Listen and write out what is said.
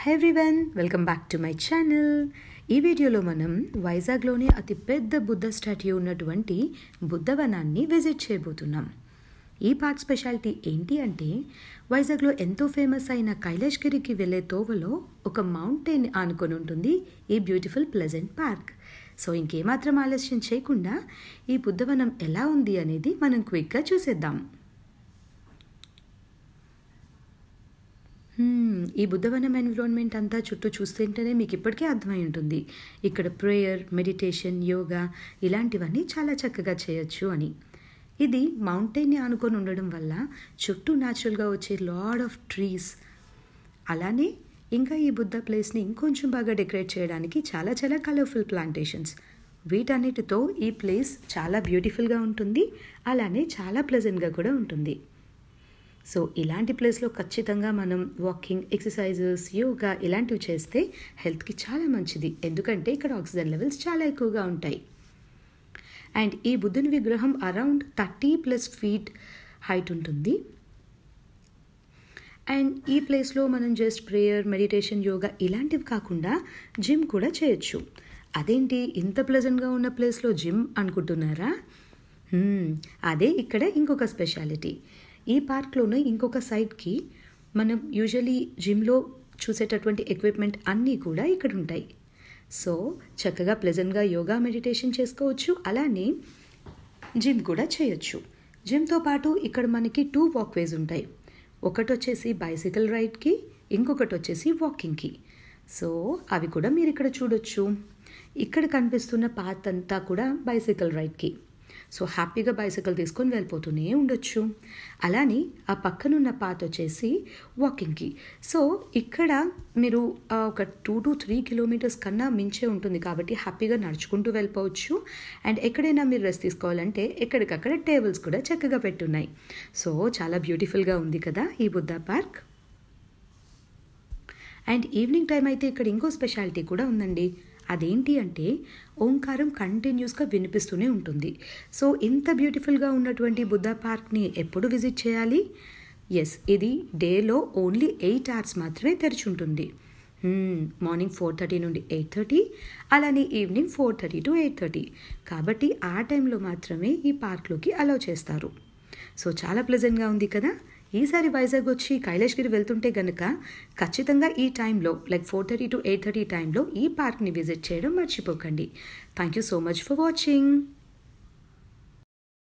high everyone welcome back to my channel ఈ వీడియోలో మనం వైజాగ్లోని అతిపెద్ద బుద్ధ స్టాట్యూ ఉన్నటువంటి బుద్ధవనాన్ని విజిట్ చేయబోతున్నాం ఈ పార్క్ స్పెషాలిటీ ఏంటి అంటే వైజాగ్లో ఎంతో ఫేమస్ అయిన కైలాష్గిరికి వెళ్ళే తోవలో ఒక మౌంటైన్ ఆనుకొని ఉంటుంది ఈ బ్యూటిఫుల్ ప్లెజెంట్ పార్క్ సో ఇంకేమాత్రం ఆలస్యం చేయకుండా ఈ బుద్ధవనం ఎలా ఉంది అనేది మనం క్విక్గా చూసేద్దాం ఈ బుద్ధవనం ఎన్విరాన్మెంట్ అంతా చుట్టూ చూస్తుంటేనే మీకు ఇప్పటికే అర్థమై ఉంటుంది ఇక్కడ ప్రేయర్ మెడిటేషన్ యోగా ఇలాంటివన్నీ చాలా చక్కగా చేయొచ్చు అని ఇది మౌంటైన్ని ఆనుకొని ఉండడం వల్ల చుట్టూ న్యాచురల్గా వచ్చే లాడ్ ఆఫ్ ట్రీస్ అలానే ఇంకా ఈ బుద్ధ ప్లేస్ని ఇంకొంచెం బాగా డెకరేట్ చేయడానికి చాలా చాలా కలర్ఫుల్ ప్లాంటేషన్స్ వీటన్నిటితో ఈ ప్లేస్ చాలా బ్యూటిఫుల్గా ఉంటుంది అలానే చాలా ప్లెజెంట్గా కూడా ఉంటుంది సో ఇలాంటి ప్లేస్లో ఖచ్చితంగా మనం వాకింగ్ ఎక్సర్సైజెస్ యోగా ఇలాంటివి చేస్తే హెల్త్కి చాలా మంచిది ఎందుకంటే ఇక్కడ ఆక్సిజన్ లెవెల్స్ చాలా ఎక్కువగా ఉంటాయి అండ్ ఈ బుద్ధుని విగ్రహం around thirty plus feet height ఉంటుంది అండ్ ఈ ప్లేస్లో మనం జస్ట్ ప్రేయర్ మెడిటేషన్ యోగా ఇలాంటివి కాకుండా జిమ్ కూడా చేయొచ్చు అదేంటి ఇంత ప్లెజెంట్గా ఉన్న ప్లేస్లో జిమ్ అనుకుంటున్నారా అదే ఇక్కడ ఇంకొక స్పెషాలిటీ ఈ పార్క్లోనే ఇంకొక సైడ్కి మనం యూజువలీ జిమ్లో చూసేటటువంటి ఎక్విప్మెంట్ అన్నీ కూడా ఇక్కడ ఉంటాయి సో చక్కగా ప్లెజెంట్గా యోగా మెడిటేషన్ చేసుకోవచ్చు అలానే జిమ్ కూడా చేయొచ్చు జిమ్తో పాటు ఇక్కడ మనకి టూ వాక్వేస్ ఉంటాయి ఒకటి వచ్చేసి బైసికల్ రైడ్కి ఇంకొకటి వచ్చేసి వాకింగ్కి సో అవి కూడా మీరు ఇక్కడ చూడొచ్చు ఇక్కడ కనిపిస్తున్న పాత్ అంతా కూడా బైసికల్ రైడ్కి సో హ్యాపీగా బైసైకిల్ తీసుకొని వెళ్ళిపోతూనే ఉండొచ్చు అలానే ఆ పక్కనున్న పాత వచ్చేసి వాకింగ్కి సో ఇక్కడ మీరు ఒక టూ టు త్రీ కిలోమీటర్స్ కన్నా మించే ఉంటుంది కాబట్టి హ్యాపీగా నడుచుకుంటూ వెళ్ళిపోవచ్చు అండ్ ఎక్కడైనా మీరు రెస్ట్ తీసుకోవాలంటే ఎక్కడికక్కడ టేబుల్స్ కూడా చక్కగా పెట్టున్నాయి సో చాలా బ్యూటిఫుల్గా ఉంది కదా ఈ Buddha park and evening time అయితే ఇక్కడ ఇంకో స్పెషాలిటీ కూడా ఉందండి అదేంటి అంటే ఓంకారం కంటిన్యూస్గా వినిపిస్తూనే ఉంటుంది సో ఇంత బ్యూటిఫుల్గా ఉన్నటువంటి బుద్ధ పార్క్ని ఎప్పుడు విజిట్ చేయాలి ఎస్ ఇది డేలో ఓన్లీ ఎయిట్ అవర్స్ మాత్రమే తెరిచి ఉంటుంది మార్నింగ్ ఫోర్ థర్టీ నుండి ఎయిట్ థర్టీ అలానే evening four thirty to eight thirty కాబట్టి ఆ టైంలో మాత్రమే ఈ పార్క్లోకి అలౌ చేస్తారు సో చాలా ప్లెజెంట్గా ఉంది కదా ఈసారి వైజాగ్ వచ్చి కైలాష్గిరి వెళ్తుంటే గనుక ఖచ్చితంగా ఈ టైంలో like four thirty to eight thirty టైంలో ఈ పార్క్ని విజిట్ చేయడం మర్చిపోకండి thank you so much for watching